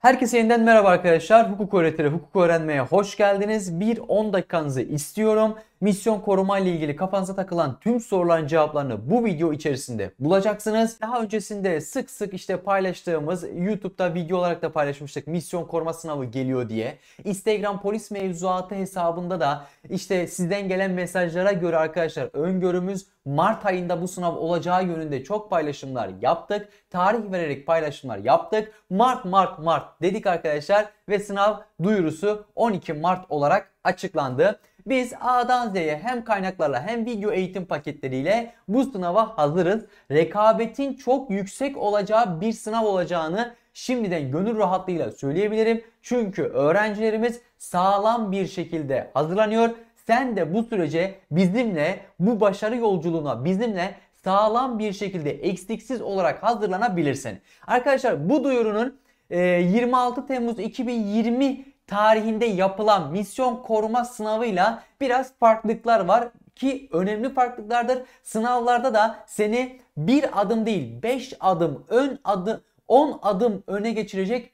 Herkese yeniden merhaba arkadaşlar. Hukuk öğretiri hukuk öğrenmeye hoş geldiniz. Bir 10 dakikanızı istiyorum. Misyon koruma ile ilgili kafanıza takılan tüm soruların cevaplarını bu video içerisinde bulacaksınız. Daha öncesinde sık sık işte paylaştığımız YouTube'da video olarak da paylaşmıştık misyon koruma sınavı geliyor diye. Instagram polis mevzuatı hesabında da işte sizden gelen mesajlara göre arkadaşlar öngörümüz Mart ayında bu sınav olacağı yönünde çok paylaşımlar yaptık. Tarih vererek paylaşımlar yaptık. Mart Mart Mart dedik arkadaşlar ve sınav duyurusu 12 Mart olarak açıklandı. Biz A'dan Z'ye hem kaynaklarla hem video eğitim paketleriyle bu sınava hazırız. Rekabetin çok yüksek olacağı bir sınav olacağını şimdiden gönül rahatlığıyla söyleyebilirim. Çünkü öğrencilerimiz sağlam bir şekilde hazırlanıyor. Sen de bu sürece bizimle bu başarı yolculuğuna bizimle sağlam bir şekilde eksiksiz olarak hazırlanabilirsin. Arkadaşlar bu duyurunun 26 ee, Temmuz 2020 tarihinde yapılan misyon koruma sınavıyla biraz farklılıklar var ki önemli farklılıklardır. Sınavlarda da seni bir adım değil 5 adım ön adım 10 adım öne geçirecek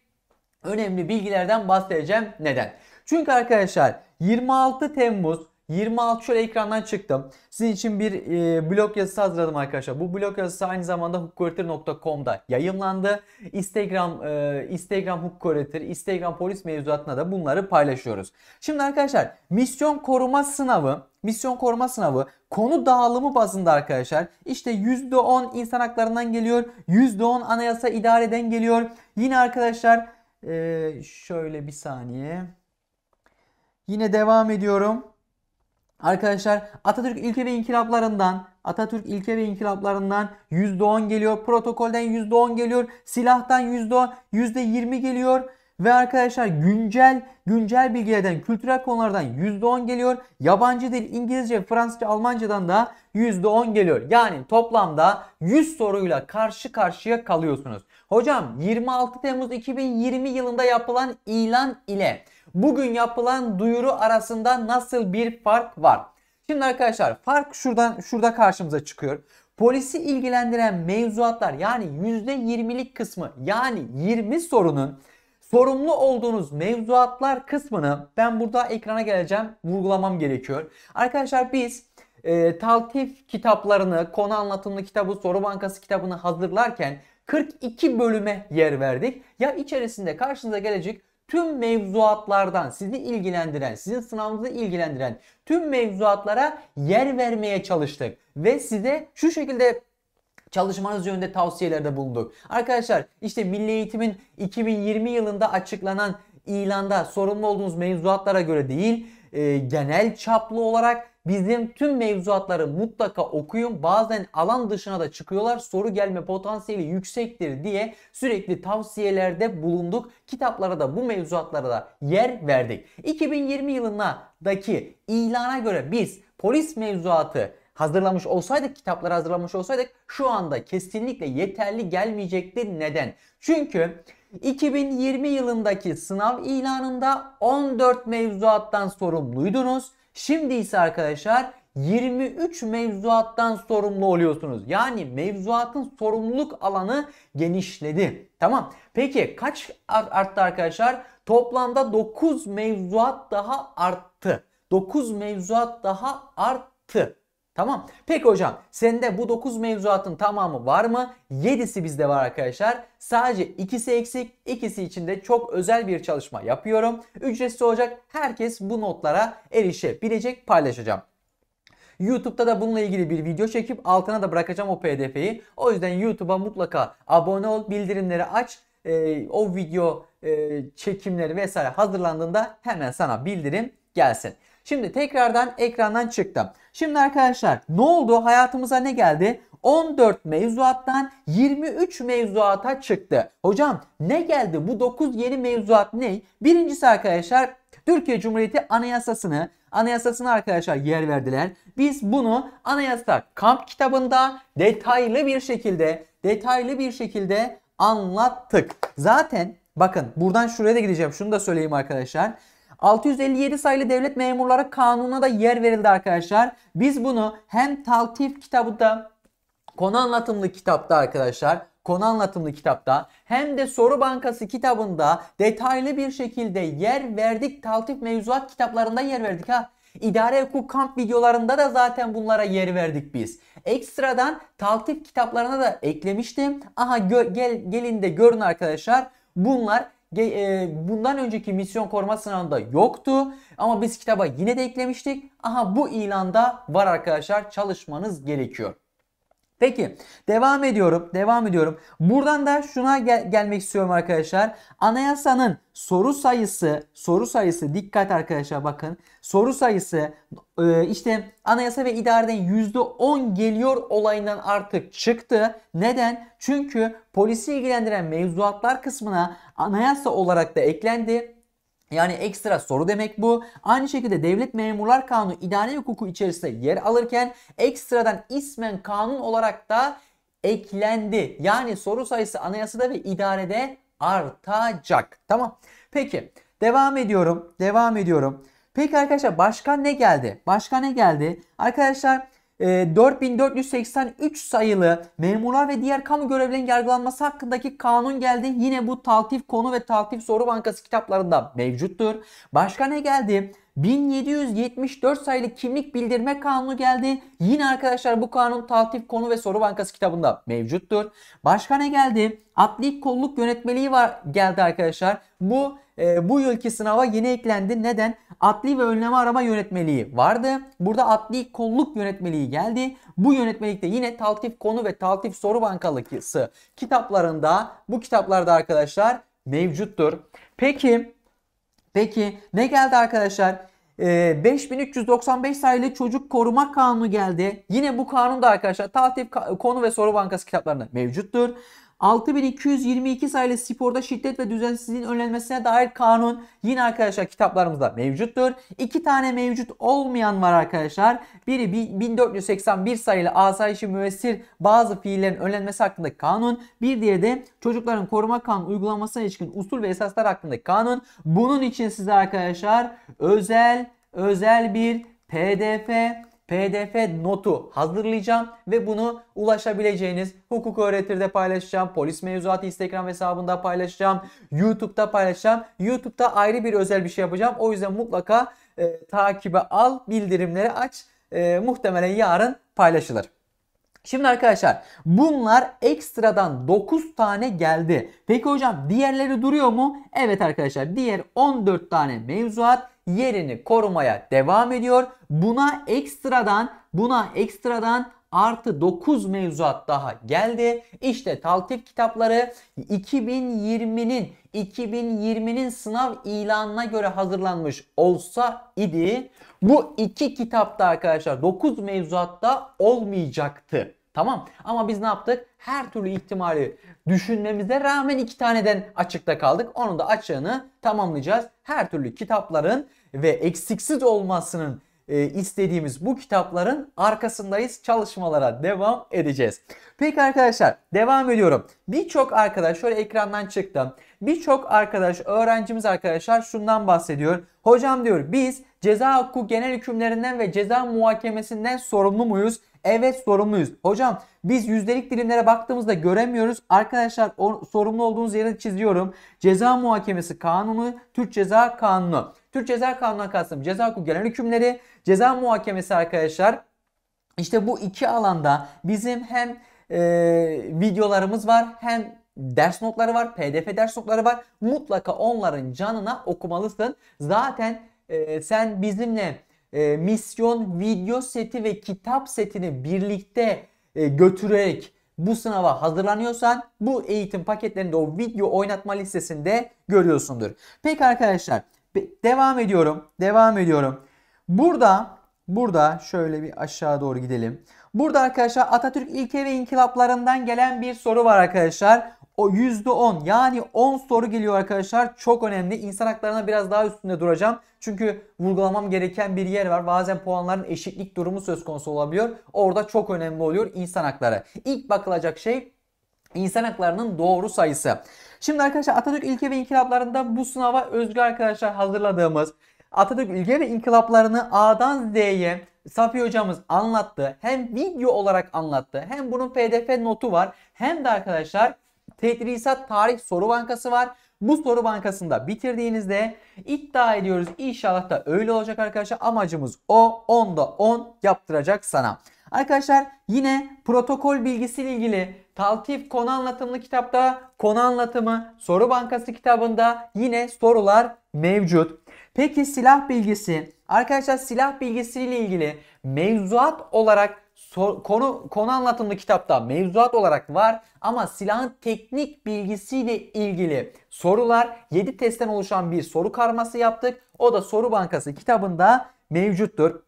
önemli bilgilerden bahsedeceğim. Neden? Çünkü arkadaşlar 26 Temmuz 26 şöyle ekrandan çıktım. Sizin için bir e, blog yazısı hazırladım arkadaşlar. Bu blog yazısı aynı zamanda hukukoretir.com'da yayımlandı. Instagram e, Instagram hukukoretir, Instagram polis mevzuatına da bunları paylaşıyoruz. Şimdi arkadaşlar misyon koruma sınavı misyon koruma sınavı konu dağılımı bazında arkadaşlar. İşte %10 insan haklarından geliyor. %10 anayasa idareden geliyor. Yine arkadaşlar e, şöyle bir saniye. Yine devam ediyorum. Arkadaşlar Atatürk ilke ve inkılaplarından Atatürk ilke ve inkılaplarından %10 geliyor. Protokolden %10 geliyor. Silahtan %10, %20 geliyor. Ve arkadaşlar güncel güncel bilgilerden, kültürel konulardan %10 geliyor. Yabancı dil İngilizce, Fransızca, Almancadan da %10 geliyor. Yani toplamda 100 soruyla karşı karşıya kalıyorsunuz. Hocam 26 Temmuz 2020 yılında yapılan ilan ile bugün yapılan duyuru arasında nasıl bir fark var? Şimdi arkadaşlar fark şuradan şurada karşımıza çıkıyor. Polisi ilgilendiren mevzuatlar yani %20'lik kısmı yani 20 sorunun Sorumlu olduğunuz mevzuatlar kısmını ben burada ekrana geleceğim vurgulamam gerekiyor. Arkadaşlar biz e, taltif kitaplarını, konu anlatımlı kitabı, soru bankası kitabını hazırlarken 42 bölüme yer verdik. Ya içerisinde karşınıza gelecek tüm mevzuatlardan sizi ilgilendiren, sizin sınavınızı ilgilendiren tüm mevzuatlara yer vermeye çalıştık. Ve size şu şekilde çalışmanız yönünde tavsiyelerde bulunduk. Arkadaşlar işte Milli Eğitim'in 2020 yılında açıklanan ilanda sorumlu olduğunuz mevzuatlara göre değil e, genel çaplı olarak bizim tüm mevzuatları mutlaka okuyun. Bazen alan dışına da çıkıyorlar. Soru gelme potansiyeli yüksektir diye sürekli tavsiyelerde bulunduk. Kitaplara da bu mevzuatlara da yer verdik. 2020 yılındaki ilana göre biz polis mevzuatı hazırlamış olsaydık, kitapları hazırlamış olsaydık şu anda kesinlikle yeterli gelmeyecekti. Neden? Çünkü 2020 yılındaki sınav ilanında 14 mevzuattan sorumluydunuz. Şimdi ise arkadaşlar 23 mevzuattan sorumlu oluyorsunuz. Yani mevzuatın sorumluluk alanı genişledi. Tamam. Peki kaç arttı arkadaşlar? Toplamda 9 mevzuat daha arttı. 9 mevzuat daha arttı. Tamam. Peki hocam sende bu 9 mevzuatın tamamı var mı? 7'si bizde var arkadaşlar. Sadece ikisi eksik. İkisi için de çok özel bir çalışma yapıyorum. Ücretsiz olacak. Herkes bu notlara erişebilecek paylaşacağım. YouTube'da da bununla ilgili bir video çekip altına da bırakacağım o pdf'yi. O yüzden YouTube'a mutlaka abone ol, bildirimleri aç. Ee, o video e, çekimleri vesaire hazırlandığında hemen sana bildirim gelsin. Şimdi tekrardan ekrandan çıktım. Şimdi arkadaşlar ne oldu? Hayatımıza ne geldi? 14 mevzuattan 23 mevzuata çıktı. Hocam ne geldi? Bu 9 yeni mevzuat ne? Birincisi arkadaşlar Türkiye Cumhuriyeti Anayasasını Anayasasına arkadaşlar yer verdiler. Biz bunu anayasa kamp kitabında detaylı bir şekilde detaylı bir şekilde anlattık. Zaten bakın buradan şuraya da gideceğim. Şunu da söyleyeyim arkadaşlar. 657 sayılı devlet memurları kanununa da yer verildi arkadaşlar. Biz bunu hem taltif kitabında konu anlatımlı kitapta arkadaşlar konu anlatımlı kitapta hem de soru bankası kitabında detaylı bir şekilde yer verdik. Taltif mevzuat kitaplarında yer verdik ha. İdare hukuk kamp videolarında da zaten bunlara yer verdik biz. Ekstradan taltif kitaplarına da eklemiştim. Aha gö- gel gelin de görün arkadaşlar. Bunlar e, bundan önceki misyon koruma sınavında yoktu. Ama biz kitaba yine de eklemiştik. Aha bu ilanda var arkadaşlar çalışmanız gerekiyor. Peki devam ediyorum. Devam ediyorum. Buradan da şuna gel gelmek istiyorum arkadaşlar. Anayasanın soru sayısı, soru sayısı dikkat arkadaşlar bakın. Soru sayısı e, işte anayasa ve idareden %10 geliyor olayından artık çıktı. Neden? Çünkü polisi ilgilendiren mevzuatlar kısmına anayasa olarak da eklendi yani ekstra soru demek bu. Aynı şekilde Devlet Memurlar Kanunu idare hukuku içerisinde yer alırken ekstradan ismen kanun olarak da eklendi. Yani soru sayısı anayasada ve idarede artacak. Tamam. Peki devam ediyorum. Devam ediyorum. Peki arkadaşlar başka ne geldi? Başka ne geldi? Arkadaşlar 4483 ee, sayılı memurlar ve diğer kamu görevlilerinin yargılanması hakkındaki kanun geldi. Yine bu taltif konu ve taltif soru bankası kitaplarında mevcuttur. Başka ne geldi? 1774 sayılı kimlik bildirme kanunu geldi. Yine arkadaşlar bu kanun tahtip konu ve soru bankası kitabında mevcuttur. Başka ne geldi? Adli kolluk yönetmeliği var geldi arkadaşlar. Bu e, bu yılki sınava yeni eklendi. Neden? Adli ve önleme arama yönetmeliği vardı. Burada adli kolluk yönetmeliği geldi. Bu yönetmelikte yine taltif konu ve taltif soru bankalısı kitaplarında bu kitaplarda arkadaşlar mevcuttur. Peki Peki ne geldi arkadaşlar? Ee, 5395 sayılı çocuk koruma kanunu geldi. Yine bu kanun da arkadaşlar tatil konu ve soru bankası kitaplarında mevcuttur. 6222 sayılı sporda şiddet ve düzensizliğin önlenmesine dair kanun yine arkadaşlar kitaplarımızda mevcuttur. İki tane mevcut olmayan var arkadaşlar. Biri 1481 sayılı asayişi müessir bazı fiillerin önlenmesi hakkındaki kanun. Bir diğeri de çocukların koruma kanunu uygulamasına ilişkin usul ve esaslar hakkındaki kanun. Bunun için size arkadaşlar özel özel bir PDF PDF notu hazırlayacağım ve bunu ulaşabileceğiniz hukuk öğretirde paylaşacağım. Polis mevzuatı Instagram hesabında paylaşacağım. YouTube'da paylaşacağım. YouTube'da ayrı bir özel bir şey yapacağım. O yüzden mutlaka e, takibe al, bildirimleri aç. E, muhtemelen yarın paylaşılır. Şimdi arkadaşlar bunlar ekstradan 9 tane geldi. Peki hocam diğerleri duruyor mu? Evet arkadaşlar diğer 14 tane mevzuat yerini korumaya devam ediyor. Buna ekstradan buna ekstradan artı 9 mevzuat daha geldi. İşte taltif kitapları 2020'nin 2020'nin sınav ilanına göre hazırlanmış olsa idi bu iki kitapta arkadaşlar 9 mevzuatta olmayacaktı. Tamam ama biz ne yaptık? Her türlü ihtimali düşünmemize rağmen iki taneden açıkta kaldık. Onun da açığını tamamlayacağız. Her türlü kitapların ve eksiksiz olmasının e, istediğimiz bu kitapların arkasındayız. Çalışmalara devam edeceğiz. Peki arkadaşlar devam ediyorum. Birçok arkadaş şöyle ekrandan çıktım. Birçok arkadaş öğrencimiz arkadaşlar şundan bahsediyor. Hocam diyor biz ceza hukuk genel hükümlerinden ve ceza muhakemesinden sorumlu muyuz? Evet sorumluyuz. Hocam biz yüzdelik dilimlere baktığımızda göremiyoruz. Arkadaşlar o, sorumlu olduğunuz yeri çiziyorum. Ceza muhakemesi kanunu, Türk Ceza Kanunu. Türk Ceza Kanunu'na kastım ceza hukuku genel hükümleri, ceza muhakemesi arkadaşlar. İşte bu iki alanda bizim hem e, videolarımız var hem ders notları var, pdf ders notları var. Mutlaka onların canına okumalısın. Zaten e, sen bizimle e, misyon, video seti ve kitap setini birlikte e, götürerek bu sınava hazırlanıyorsan bu eğitim paketlerinde o video oynatma listesinde görüyorsundur. Peki arkadaşlar Devam ediyorum. Devam ediyorum. Burada burada şöyle bir aşağı doğru gidelim. Burada arkadaşlar Atatürk ilke ve inkılaplarından gelen bir soru var arkadaşlar. O %10 yani 10 soru geliyor arkadaşlar. Çok önemli. İnsan haklarına biraz daha üstünde duracağım. Çünkü vurgulamam gereken bir yer var. Bazen puanların eşitlik durumu söz konusu olabiliyor. Orada çok önemli oluyor insan hakları. İlk bakılacak şey İnsan haklarının doğru sayısı. Şimdi arkadaşlar Atatürk ilke ve inkılaplarında bu sınava özgü arkadaşlar hazırladığımız Atatürk ilke ve inkılaplarını A'dan Z'ye Safi hocamız anlattı. Hem video olarak anlattı. Hem bunun pdf notu var. Hem de arkadaşlar tedrisat tarih soru bankası var. Bu soru bankasında bitirdiğinizde iddia ediyoruz inşallah da öyle olacak arkadaşlar. Amacımız o 10'da 10 yaptıracak sana. Arkadaşlar yine protokol bilgisiyle ilgili Taltif konu anlatımlı kitapta konu anlatımı, soru bankası kitabında yine sorular mevcut. Peki silah bilgisi. Arkadaşlar silah bilgisiyle ilgili mevzuat olarak so konu konu anlatımlı kitapta mevzuat olarak var ama silahın teknik bilgisiyle ilgili sorular 7 testten oluşan bir soru karması yaptık. O da soru bankası kitabında mevcuttur.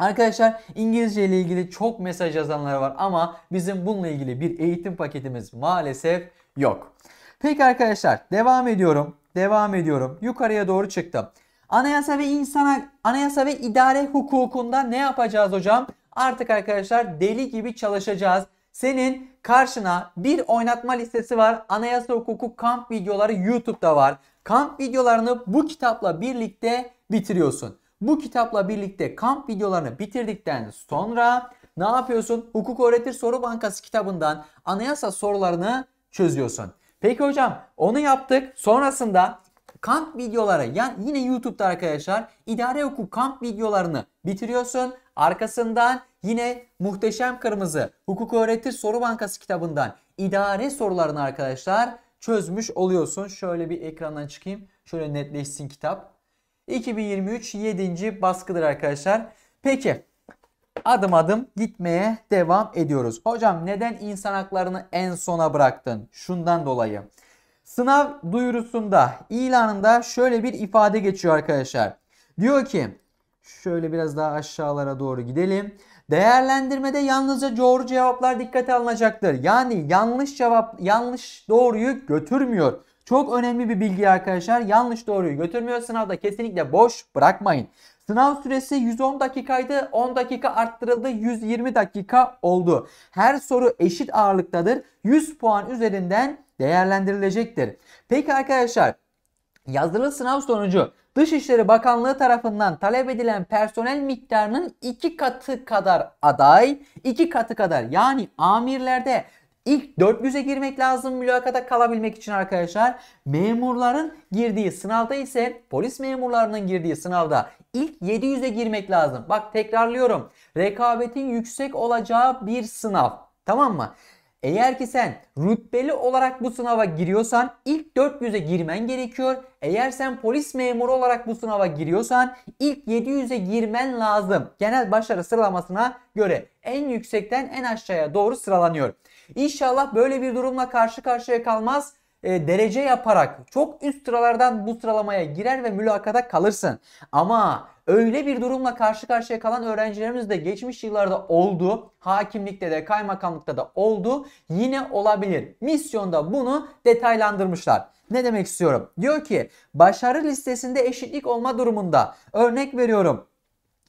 Arkadaşlar İngilizce ile ilgili çok mesaj yazanlar var ama bizim bununla ilgili bir eğitim paketimiz maalesef yok. Peki arkadaşlar devam ediyorum. Devam ediyorum. Yukarıya doğru çıktım. Anayasa ve insana anayasa ve idare hukukunda ne yapacağız hocam? Artık arkadaşlar deli gibi çalışacağız. Senin karşına bir oynatma listesi var. Anayasa hukuku kamp videoları YouTube'da var. Kamp videolarını bu kitapla birlikte bitiriyorsun. Bu kitapla birlikte kamp videolarını bitirdikten sonra ne yapıyorsun? Hukuk Öğretir Soru Bankası kitabından anayasa sorularını çözüyorsun. Peki hocam onu yaptık. Sonrasında kamp videoları yani yine YouTube'da arkadaşlar idare hukuk kamp videolarını bitiriyorsun. Arkasından yine Muhteşem Kırmızı Hukuk Öğretir Soru Bankası kitabından idare sorularını arkadaşlar çözmüş oluyorsun. Şöyle bir ekrandan çıkayım. Şöyle netleşsin kitap. 2023 7. baskıdır arkadaşlar. Peki adım adım gitmeye devam ediyoruz. Hocam neden insan haklarını en sona bıraktın? Şundan dolayı. Sınav duyurusunda ilanında şöyle bir ifade geçiyor arkadaşlar. Diyor ki şöyle biraz daha aşağılara doğru gidelim. Değerlendirmede yalnızca doğru cevaplar dikkate alınacaktır. Yani yanlış cevap yanlış doğruyu götürmüyor. Çok önemli bir bilgi arkadaşlar. Yanlış doğruyu götürmüyor. Sınavda kesinlikle boş bırakmayın. Sınav süresi 110 dakikaydı. 10 dakika arttırıldı. 120 dakika oldu. Her soru eşit ağırlıktadır. 100 puan üzerinden değerlendirilecektir. Peki arkadaşlar yazılı sınav sonucu Dışişleri Bakanlığı tarafından talep edilen personel miktarının iki katı kadar aday, iki katı kadar yani amirlerde İlk 400'e girmek lazım mülakata kalabilmek için arkadaşlar. Memurların girdiği sınavda ise polis memurlarının girdiği sınavda ilk 700'e girmek lazım. Bak tekrarlıyorum. Rekabetin yüksek olacağı bir sınav. Tamam mı? Eğer ki sen rütbeli olarak bu sınava giriyorsan ilk 400'e girmen gerekiyor. Eğer sen polis memuru olarak bu sınava giriyorsan ilk 700'e girmen lazım. Genel başarı sıralamasına göre en yüksekten en aşağıya doğru sıralanıyor. İnşallah böyle bir durumla karşı karşıya kalmaz e, derece yaparak çok üst sıralardan bu sıralamaya girer ve mülakata kalırsın. Ama öyle bir durumla karşı karşıya kalan öğrencilerimiz de geçmiş yıllarda oldu. Hakimlikte de kaymakamlıkta da oldu. Yine olabilir. Misyonda bunu detaylandırmışlar. Ne demek istiyorum? Diyor ki başarı listesinde eşitlik olma durumunda örnek veriyorum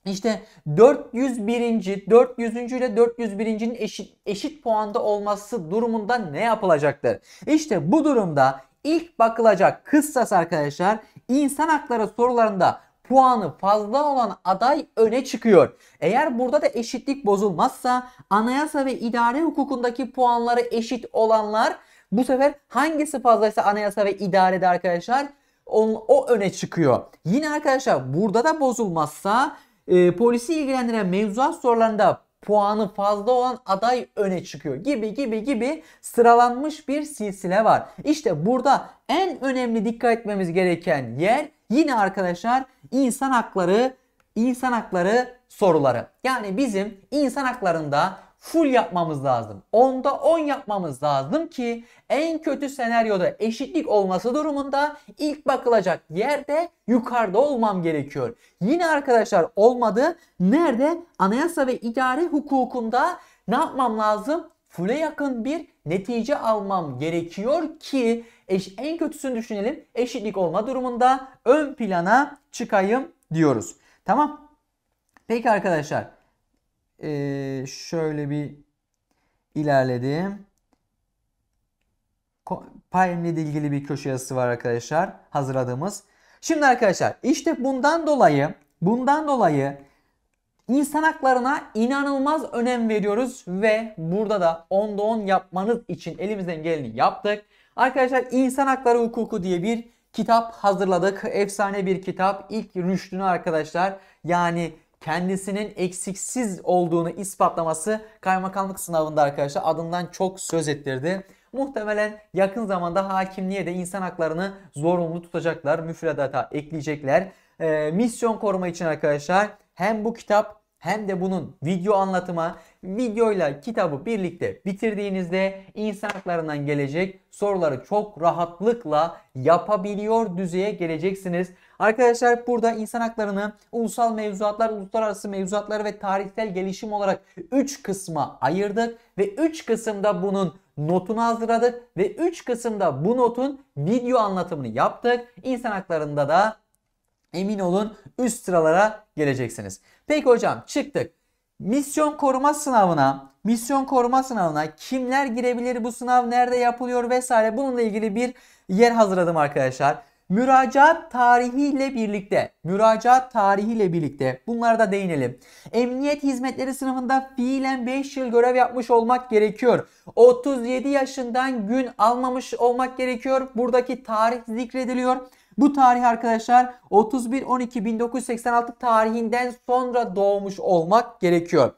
işte 401. 400. ile 401.'nin eşit, eşit puanda olması durumunda ne yapılacaktır? İşte bu durumda ilk bakılacak kıssas arkadaşlar insan hakları sorularında puanı fazla olan aday öne çıkıyor. Eğer burada da eşitlik bozulmazsa anayasa ve idare hukukundaki puanları eşit olanlar bu sefer hangisi fazlaysa anayasa ve idarede arkadaşlar on, o öne çıkıyor. Yine arkadaşlar burada da bozulmazsa e, polisi ilgilendiren mevzuat sorularında puanı fazla olan aday öne çıkıyor gibi gibi gibi sıralanmış bir silsile var. İşte burada en önemli dikkat etmemiz gereken yer yine arkadaşlar insan hakları insan hakları soruları. Yani bizim insan haklarında full yapmamız lazım. 10'da 10 yapmamız lazım ki en kötü senaryoda eşitlik olması durumunda ilk bakılacak yerde yukarıda olmam gerekiyor. Yine arkadaşlar olmadı. Nerede? Anayasa ve idare hukukunda ne yapmam lazım? Full'e yakın bir netice almam gerekiyor ki eş, en kötüsünü düşünelim. Eşitlik olma durumunda ön plana çıkayım diyoruz. Tamam. Peki arkadaşlar e, şöyle bir ilerledim. Payimli ile ilgili bir köşe yazısı var arkadaşlar hazırladığımız. Şimdi arkadaşlar işte bundan dolayı bundan dolayı insan haklarına inanılmaz önem veriyoruz ve burada da onda 10 yapmanız için elimizden geleni yaptık. Arkadaşlar insan hakları hukuku diye bir kitap hazırladık. Efsane bir kitap. İlk rüştünü arkadaşlar yani kendisinin eksiksiz olduğunu ispatlaması kaymakamlık sınavında arkadaşlar adından çok söz ettirdi. Muhtemelen yakın zamanda hakimliğe de insan haklarını zorunlu tutacaklar. Müfredata ekleyecekler. E, misyon koruma için arkadaşlar hem bu kitap hem de bunun video anlatıma, videoyla kitabı birlikte bitirdiğinizde insan haklarından gelecek soruları çok rahatlıkla yapabiliyor düzeye geleceksiniz. Arkadaşlar burada insan haklarını ulusal mevzuatlar, uluslararası mevzuatları ve tarihsel gelişim olarak 3 kısma ayırdık ve 3 kısımda bunun notunu hazırladık ve 3 kısımda bu notun video anlatımını yaptık. İnsan haklarında da emin olun üst sıralara geleceksiniz. Peki hocam çıktık. Misyon koruma sınavına, misyon koruma sınavına kimler girebilir, bu sınav nerede yapılıyor vesaire bununla ilgili bir yer hazırladım arkadaşlar. Müracaat tarihiyle birlikte, müracaat tarihiyle birlikte bunlara da değinelim. Emniyet hizmetleri sınıfında fiilen 5 yıl görev yapmış olmak gerekiyor. 37 yaşından gün almamış olmak gerekiyor. Buradaki tarih zikrediliyor. Bu tarih arkadaşlar 31-12-1986 tarihinden sonra doğmuş olmak gerekiyor.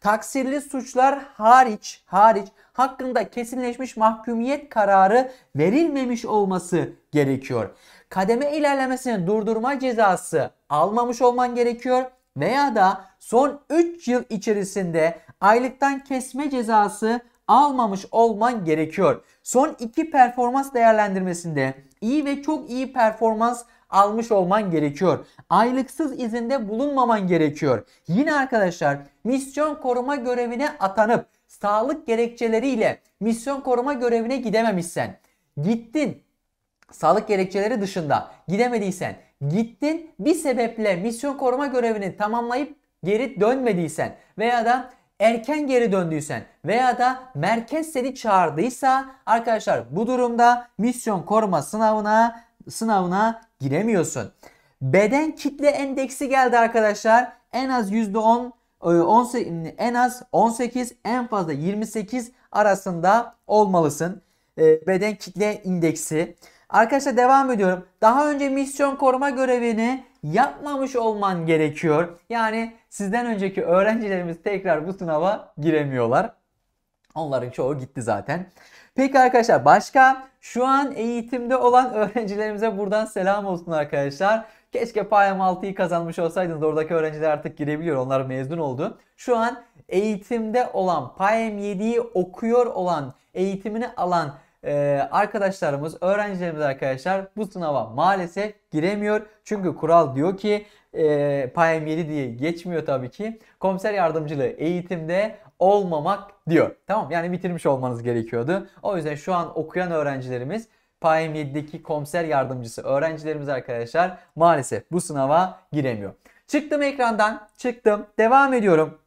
Taksirli suçlar hariç hariç hakkında kesinleşmiş mahkumiyet kararı verilmemiş olması gerekiyor. Kademe ilerlemesine durdurma cezası almamış olman gerekiyor veya da son 3 yıl içerisinde aylıktan kesme cezası almamış olman gerekiyor. Son 2 performans değerlendirmesinde iyi ve çok iyi performans almış olman gerekiyor. Aylıksız izinde bulunmaman gerekiyor. Yine arkadaşlar misyon koruma görevine atanıp sağlık gerekçeleriyle misyon koruma görevine gidememişsen, gittin sağlık gerekçeleri dışında gidemediysen, gittin bir sebeple misyon koruma görevini tamamlayıp geri dönmediysen veya da erken geri döndüysen veya da merkez seni çağırdıysa arkadaşlar bu durumda misyon koruma sınavına sınavına giremiyorsun. Beden kitle endeksi geldi arkadaşlar. En az %10 18, e, en az 18 en fazla 28 arasında olmalısın. E, beden kitle indeksi. Arkadaşlar devam ediyorum. Daha önce misyon koruma görevini yapmamış olman gerekiyor. Yani sizden önceki öğrencilerimiz tekrar bu sınava giremiyorlar. Onların çoğu gitti zaten. Peki arkadaşlar başka şu an eğitimde olan öğrencilerimize buradan selam olsun arkadaşlar. Keşke Payam 6'yı kazanmış olsaydınız. Oradaki öğrenciler artık girebiliyor. Onlar mezun oldu. Şu an eğitimde olan Payam 7'yi okuyor olan eğitimini alan ee, arkadaşlarımız, öğrencilerimiz arkadaşlar bu sınava maalesef giremiyor. Çünkü kural diyor ki e, payem 7 diye geçmiyor tabii ki. Komiser yardımcılığı eğitimde olmamak diyor. Tamam yani bitirmiş olmanız gerekiyordu. O yüzden şu an okuyan öğrencilerimiz Payem 7'deki komiser yardımcısı öğrencilerimiz arkadaşlar maalesef bu sınava giremiyor. Çıktım ekrandan, çıktım, devam ediyorum.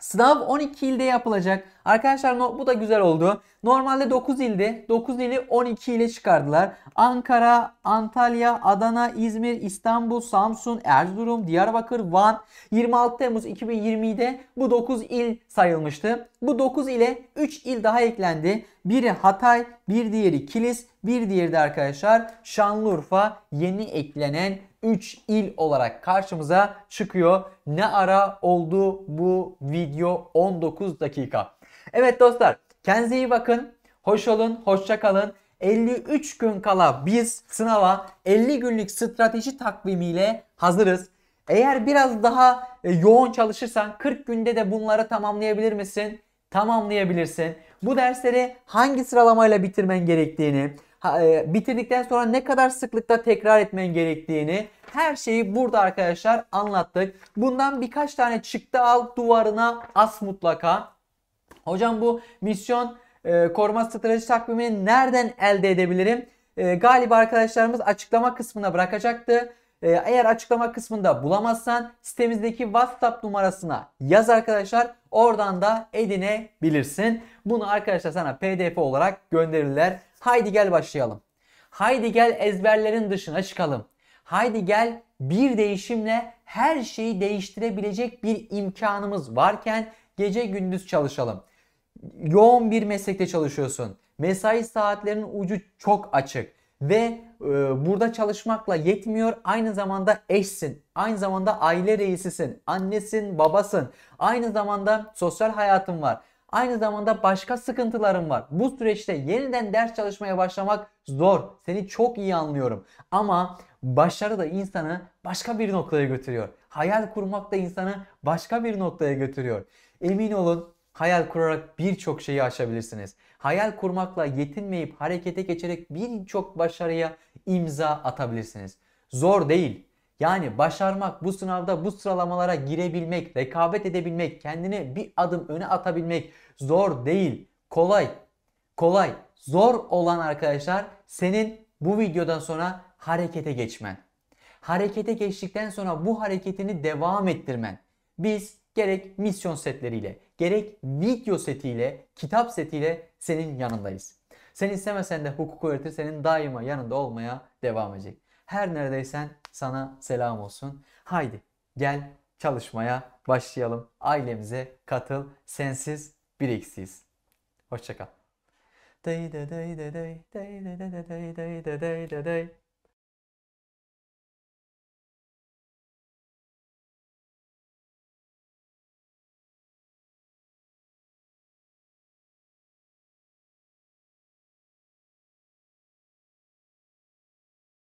Sınav 12 ilde yapılacak. Arkadaşlar bu da güzel oldu. Normalde 9 ilde 9 ili 12 ile çıkardılar. Ankara, Antalya, Adana, İzmir, İstanbul, Samsun, Erzurum, Diyarbakır, Van 26 Temmuz 2020'de bu 9 il sayılmıştı. Bu 9 ile 3 il daha eklendi. Biri Hatay, bir diğeri Kilis, bir diğeri de arkadaşlar Şanlıurfa yeni eklenen 3 il olarak karşımıza çıkıyor. Ne ara oldu bu video 19 dakika. Evet dostlar kendinize iyi bakın. Hoş olun, hoşça kalın. 53 gün kala biz sınava 50 günlük strateji takvimiyle hazırız. Eğer biraz daha e, yoğun çalışırsan 40 günde de bunları tamamlayabilir misin? Tamamlayabilirsin. Bu dersleri hangi sıralamayla bitirmen gerektiğini, e, bitirdikten sonra ne kadar sıklıkta tekrar etmen gerektiğini her şeyi burada arkadaşlar anlattık. Bundan birkaç tane çıktı al duvarına as mutlaka. Hocam bu misyon e, koruma strateji takvimini nereden elde edebilirim? E, galiba arkadaşlarımız açıklama kısmına bırakacaktı. E, eğer açıklama kısmında bulamazsan sitemizdeki WhatsApp numarasına yaz arkadaşlar. Oradan da edinebilirsin. Bunu arkadaşlar sana pdf olarak gönderirler. Haydi gel başlayalım. Haydi gel ezberlerin dışına çıkalım. Haydi gel bir değişimle her şeyi değiştirebilecek bir imkanımız varken gece gündüz çalışalım. Yoğun bir meslekte çalışıyorsun. Mesai saatlerinin ucu çok açık ve e, burada çalışmakla yetmiyor. Aynı zamanda eşsin, aynı zamanda aile reisisin, annesin, babasın. Aynı zamanda sosyal hayatın var. Aynı zamanda başka sıkıntılarım var. Bu süreçte yeniden ders çalışmaya başlamak zor. Seni çok iyi anlıyorum. Ama başarı da insanı başka bir noktaya götürüyor. Hayal kurmak da insanı başka bir noktaya götürüyor. Emin olun hayal kurarak birçok şeyi aşabilirsiniz. Hayal kurmakla yetinmeyip harekete geçerek birçok başarıya imza atabilirsiniz. Zor değil. Yani başarmak, bu sınavda bu sıralamalara girebilmek, rekabet edebilmek, kendini bir adım öne atabilmek zor değil. Kolay. Kolay. Zor olan arkadaşlar senin bu videodan sonra harekete geçmen. Harekete geçtikten sonra bu hareketini devam ettirmen. Biz gerek misyon setleriyle, gerek video setiyle, kitap setiyle senin yanındayız. Sen istemesen de hukuk öğretir senin daima yanında olmaya devam edecek. Her neredeysen sana selam olsun. Haydi gel çalışmaya başlayalım. Ailemize katıl. Sensiz bir eksiyiz. Hoşçakal. Day day day day day day day day day day day